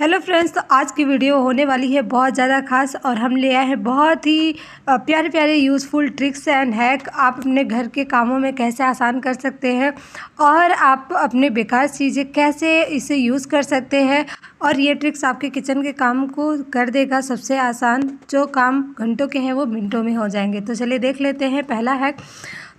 hello friends तो आज की वीडियो होने वाली है बहुत ज़्यादा खास और हम ले आए हैं बहुत ही प्यारे प्यारे यूज़फुल ट्रिक्स एंड हैक आप अपने घर के कामों में कैसे आसान कर सकते हैं और आप अपने बेकार चीज़ें कैसे इसे यूज़ कर सकते हैं और ये ट्रिक्स आपके किचन के काम को कर देगा सबसे आसान जो काम घंटों के हैं वो मिनटों में हो जाएंगे तो चलिए देख लेते हैं पहला हैक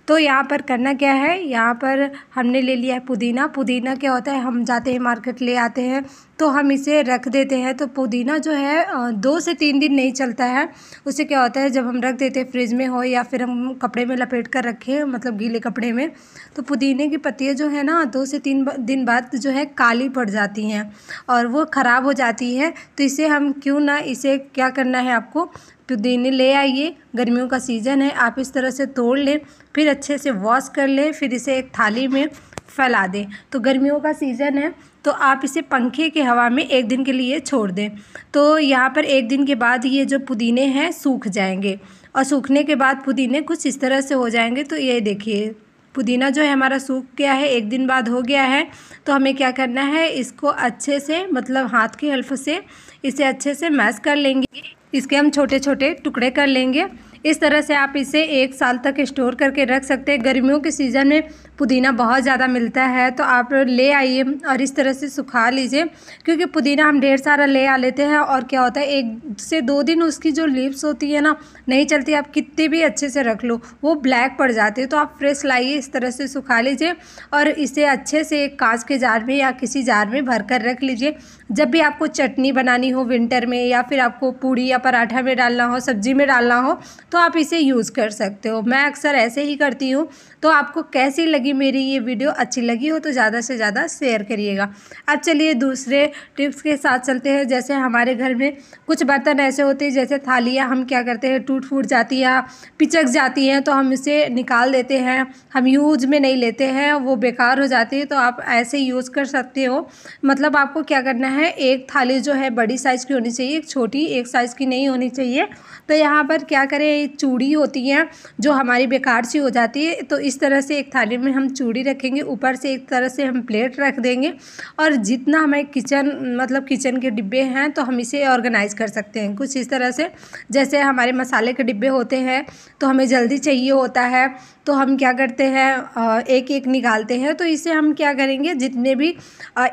तो यहाँ पर करना क्या है यहाँ पर हमने ले लिया है पुदीना पुदीना क्या होता है हम जाते हैं मार्केट ले आते हैं तो हम इसे रख देते हैं तो पुदीना जो है दो से तीन दिन नहीं चलता है उसे क्या होता है जब हम रख देते हैं फ्रिज में हो या फिर हम कपड़े में लपेट कर रखें मतलब गीले कपड़े में तो पुदीने की पत्तियाँ जो है ना दो से तीन दिन बाद जो है काली पड़ जाती हैं और वो ख़राब हो जाती है तो इसे हम क्यों ना इसे क्या करना है आपको पुदीने ले आइए गर्मियों का सीज़न है आप इस तरह से तोड़ लें फिर अच्छे से वॉश कर लें फिर इसे एक थाली में फैला दें तो गर्मियों का सीज़न है तो आप इसे पंखे के हवा में एक दिन के लिए छोड़ दें तो यहाँ पर एक दिन के बाद ये जो पुदीने हैं सूख जाएंगे और सूखने के बाद पुदीने कुछ इस तरह से हो जाएंगे तो ये देखिए पुदीना जो है हमारा सूख गया है एक दिन बाद हो गया है तो हमें क्या करना है इसको अच्छे से मतलब हाथ की हेल्प से इसे अच्छे से मैश कर लेंगे इसके हम छोटे छोटे टुकड़े कर लेंगे इस तरह से आप इसे एक साल तक स्टोर करके रख सकते हैं गर्मियों के सीज़न में पुदीना बहुत ज़्यादा मिलता है तो आप ले आइए और इस तरह से सुखा लीजिए क्योंकि पुदीना हम ढेर सारा ले आ लेते हैं और क्या होता है एक से दो दिन उसकी जो लीव्स होती है ना नहीं चलती आप कितने भी अच्छे से रख लो वो ब्लैक पड़ जाती है तो आप फ्रेश लाइए इस तरह से सुखा लीजिए और इसे अच्छे से एक कांच के जार में या किसी जार में भर कर रख लीजिए जब भी आपको चटनी बनानी हो विंटर में या फिर आपको पूड़ी या पराठा में डालना हो सब्जी में डालना हो तो आप इसे यूज़ कर सकते हो मैं अक्सर ऐसे ही करती हूँ तो आपको कैसी लगी मेरी ये वीडियो अच्छी लगी हो तो ज़्यादा से ज़्यादा शेयर करिएगा अब चलिए दूसरे टिप्स के साथ चलते हैं जैसे हमारे घर में कुछ बर्तन ऐसे होते हैं जैसे थालियाँ हम क्या करते हैं टूट फूट जाती है पिचक जाती हैं तो हम इसे निकाल देते हैं हम यूज़ में नहीं लेते हैं वो बेकार हो जाती है तो आप ऐसे यूज़ कर सकते हो मतलब आपको क्या करना है एक थाली जो है बड़ी साइज़ की होनी चाहिए एक छोटी एक साइज़ की नहीं होनी चाहिए तो यहाँ पर क्या करें चूड़ी होती है जो हमारी बेकार सी हो जाती है तो इस तरह से एक थाली में हम चूड़ी रखेंगे ऊपर से एक तरह से हम प्लेट रख देंगे और जितना हमारे किचन मतलब किचन के डिब्बे हैं तो हम इसे ऑर्गेनाइज़ कर सकते हैं कुछ इस तरह से जैसे हमारे मसाले के डिब्बे होते हैं तो हमें जल्दी चाहिए होता है तो हम क्या करते हैं एक एक निकालते हैं तो इसे हम क्या करेंगे जितने भी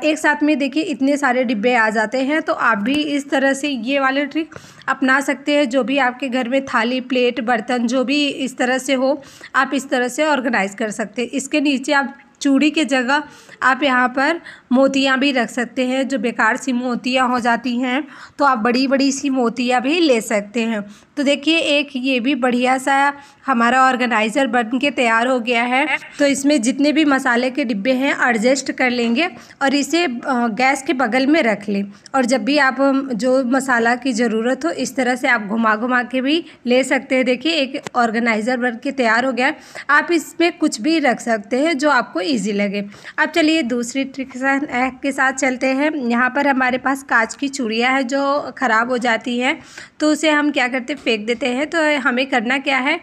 एक साथ में देखिए इतने सारे डिब्बे आ जाते हैं तो आप भी इस तरह से ये वाले ट्रिक अपना सकते हैं जो भी आपके घर में थाली प्लेट बर्तन जो भी इस तरह से हो आप इस तरह से ऑर्गेनाइज़ कर सकते हैं इसके नीचे आप चूड़ी के जगह आप यहाँ पर मोतियाँ भी रख सकते हैं जो बेकार सी मोतियाँ हो जाती हैं तो आप बड़ी बड़ी सी मोतियाँ भी ले सकते हैं तो देखिए एक ये भी बढ़िया सा हमारा ऑर्गेनाइज़र बन के तैयार हो गया है तो इसमें जितने भी मसाले के डिब्बे हैं एडजस्ट कर लेंगे और इसे गैस के बगल में रख लें और जब भी आप जो मसाला की ज़रूरत हो इस तरह से आप घुमा घुमा के भी ले सकते हैं देखिए एक ऑर्गेनाइज़र बन के तैयार हो गया आप इसमें कुछ भी रख सकते हैं जो आपको ईजी लगे अब चलिए दूसरी ट्रिक एक के साथ चलते हैं यहाँ पर हमारे पास कांच की चूड़ियाँ है जो ख़राब हो जाती हैं तो उसे हम क्या करते फेंक देते हैं तो हमें करना क्या है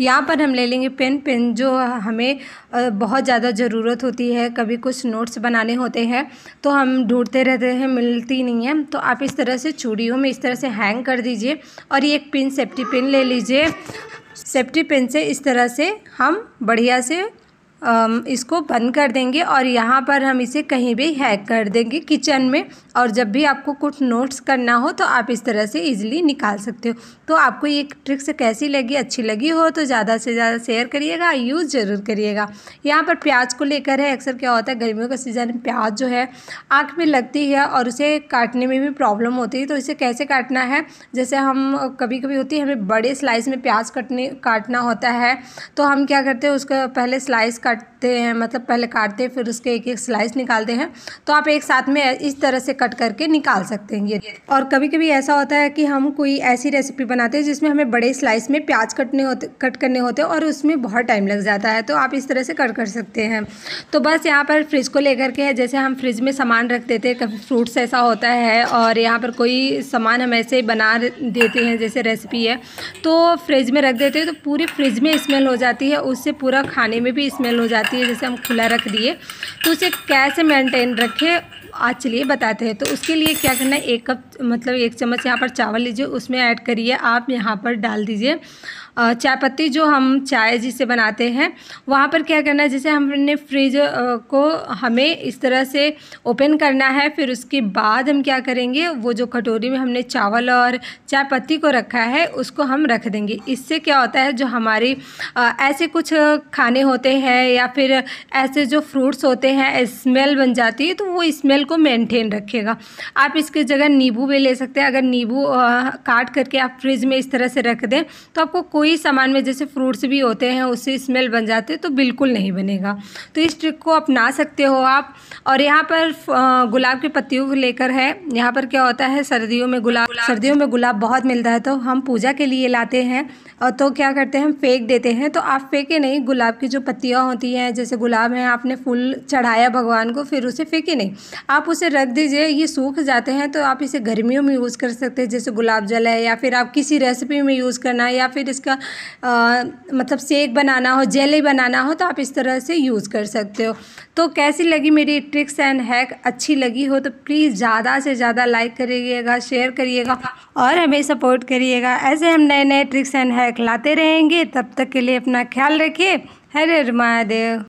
यहाँ पर हम ले लेंगे पेन पेन जो हमें बहुत ज़्यादा ज़रूरत होती है कभी कुछ नोट्स बनाने होते हैं तो हम ढूंढते रहते हैं मिलती नहीं है तो आप इस तरह से चूड़ियों में इस तरह से हैंग कर दीजिए और ये एक पिन सेफ्टी पिन ले लीजिए सेफ्टी पिन से इस तरह से हम बढ़िया से इसको बंद कर देंगे और यहाँ पर हम इसे कहीं भी हैक कर देंगे किचन में और जब भी आपको कुछ नोट्स करना हो तो आप इस तरह से इजीली निकाल सकते हो तो आपको ये ट्रिक्स कैसी लगी अच्छी लगी हो तो ज़्यादा से ज़्यादा शेयर करिएगा यूज़ ज़रूर करिएगा यहाँ पर प्याज को लेकर है अक्सर क्या होता है गर्मियों का सीज़न प्याज जो है आँख में लगती है और उसे काटने में भी प्रॉब्लम होती है तो इसे कैसे काटना है जैसे हम कभी कभी होती है हमें बड़े स्लाइस में प्याज कटने काटना होता है तो हम क्या करते हैं उसका पहले स्लाइस काटते हैं मतलब पहले काटते हैं फिर उसके एक एक स्लाइस निकालते हैं तो आप एक साथ में इस तरह से कट करके निकाल सकते हैं ये और कभी कभी ऐसा होता है कि हम कोई ऐसी रेसिपी बनाते हैं जिसमें हमें बड़े स्लाइस में प्याज कटने होते कट करने होते हैं और उसमें बहुत टाइम लग जाता है तो आप इस तरह से कट कर सकते हैं तो बस यहाँ पर फ्रिज को लेकर के जैसे हम फ्रिज में सामान रख देते हैं कभी फ्रूट्स ऐसा होता है और यहाँ पर कोई सामान हम ऐसे बना देते हैं जैसे रेसिपी है तो फ्रिज में रख देते हैं तो पूरी फ्रिज में स्मेल हो जाती है उससे पूरा खाने में भी स्मेल हो जाती है जैसे हम खुला रख दिए तो उसे कैसे मेंटेन रखें आज चलिए बताते हैं तो उसके लिए क्या करना है एक कप मतलब एक चम्मच यहाँ पर चावल लीजिए उसमें ऐड करिए आप यहाँ पर डाल दीजिए चाय पत्ती जो हम चाय जिसे बनाते हैं वहाँ पर क्या करना है जैसे हमने फ्रिज को हमें इस तरह से ओपन करना है फिर उसके बाद हम क्या करेंगे वो जो कटोरी में हमने चावल और चाय पत्ती को रखा है उसको हम रख देंगे इससे क्या होता है जो हमारी ऐसे कुछ खाने होते हैं या फिर ऐसे जो फ्रूट्स होते हैं स्मेल बन जाती है तो वो स्मेल को मेनटेन रखेगा आप इसकी जगह नींबू भी ले सकते हैं अगर नींबू काट करके आप फ्रिज में इस तरह से रख दें तो आपको कोई सामान में जैसे फ्रूट्स भी होते हैं उससे स्मेल बन जाते तो बिल्कुल नहीं बनेगा तो इस ट्रिक को अपना सकते हो आप और यहाँ पर गुलाब की पत्तियों को लेकर है यहाँ पर क्या होता है सर्दियों में गुलाब सर्दियों में गुलाब बहुत मिलता है तो हम पूजा के लिए लाते हैं और तो क्या करते हैं हम फेंक देते हैं तो आप फेंके नहीं गुलाब की जो पत्तियाँ होती हैं जैसे गुलाब हैं आपने फूल चढ़ाया भगवान को फिर उसे फेंके नहीं आप उसे रख दीजिए ये सूख जाते हैं तो आप इसे गर्मियों में यूज़ कर सकते हैं जैसे गुलाब जल है या फिर आप किसी रेसिपी में यूज़ करना है या फिर इसका इसका आ, मतलब सेक बनाना हो जेली बनाना हो तो आप इस तरह से यूज़ कर सकते हो तो कैसी लगी मेरी ट्रिक्स एंड हैक अच्छी लगी हो तो प्लीज़ ज़्यादा से ज़्यादा लाइक करिएगा शेयर करिएगा और हमें सपोर्ट करिएगा ऐसे हम नए नए ट्रिक्स एंड हैक लाते रहेंगे तब तक के लिए अपना ख्याल रखिए हरे महादेव